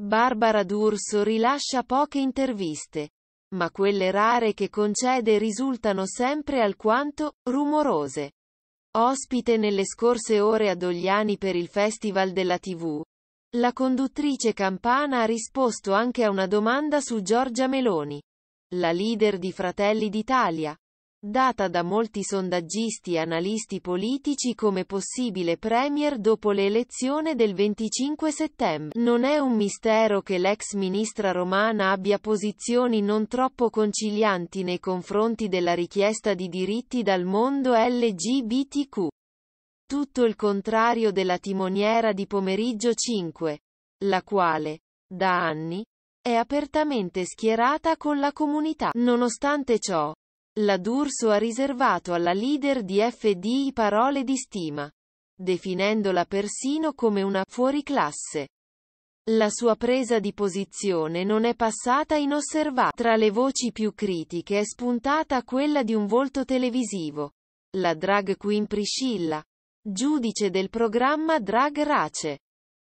Barbara D'Urso rilascia poche interviste, ma quelle rare che concede risultano sempre alquanto rumorose. Ospite nelle scorse ore a Dogliani per il Festival della TV, la conduttrice campana ha risposto anche a una domanda su Giorgia Meloni, la leader di Fratelli d'Italia data da molti sondaggisti e analisti politici come possibile premier dopo l'elezione del 25 settembre. Non è un mistero che l'ex ministra romana abbia posizioni non troppo concilianti nei confronti della richiesta di diritti dal mondo LGBTQ. Tutto il contrario della timoniera di pomeriggio 5, la quale, da anni, è apertamente schierata con la comunità. Nonostante ciò, la D'Urso ha riservato alla leader di FDI parole di stima, definendola persino come una fuoriclasse. La sua presa di posizione non è passata inosservata. Tra le voci più critiche è spuntata quella di un volto televisivo. La drag queen Priscilla, giudice del programma Drag Race.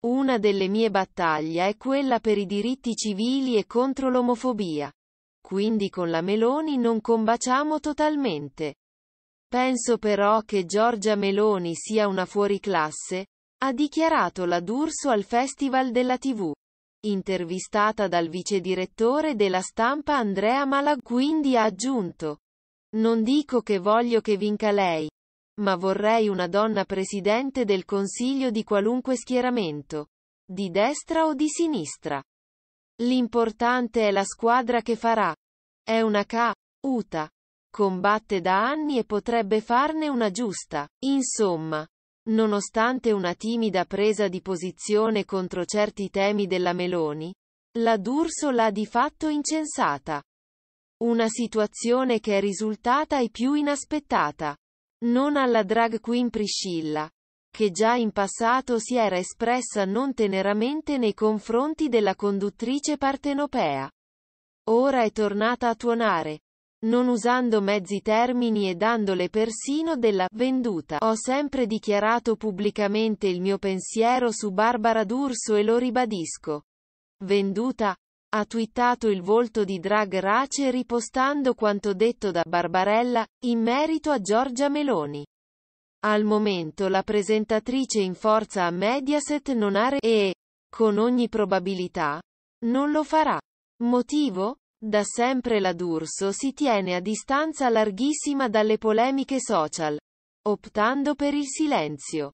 Una delle mie battaglie è quella per i diritti civili e contro l'omofobia. Quindi con la Meloni non combaciamo totalmente. Penso però che Giorgia Meloni sia una fuoriclasse, ha dichiarato la D'Urso al Festival della TV. Intervistata dal vicedirettore della stampa Andrea Malag, quindi ha aggiunto. Non dico che voglio che vinca lei, ma vorrei una donna presidente del Consiglio di qualunque schieramento, di destra o di sinistra. L'importante è la squadra che farà. È una K. Uta. Combatte da anni e potrebbe farne una giusta. Insomma. Nonostante una timida presa di posizione contro certi temi della Meloni, la D'Urso l'ha di fatto incensata. Una situazione che è risultata e più inaspettata. Non alla drag queen Priscilla, che già in passato si era espressa non teneramente nei confronti della conduttrice partenopea. Ora è tornata a tuonare, non usando mezzi termini e dandole persino della venduta. Ho sempre dichiarato pubblicamente il mio pensiero su Barbara D'Urso e lo ribadisco. Venduta, ha twittato il volto di Drag Race ripostando quanto detto da Barbarella, in merito a Giorgia Meloni. Al momento la presentatrice in forza a Mediaset non ha re e, con ogni probabilità, non lo farà. Motivo? Da sempre la D'Urso si tiene a distanza larghissima dalle polemiche social, optando per il silenzio.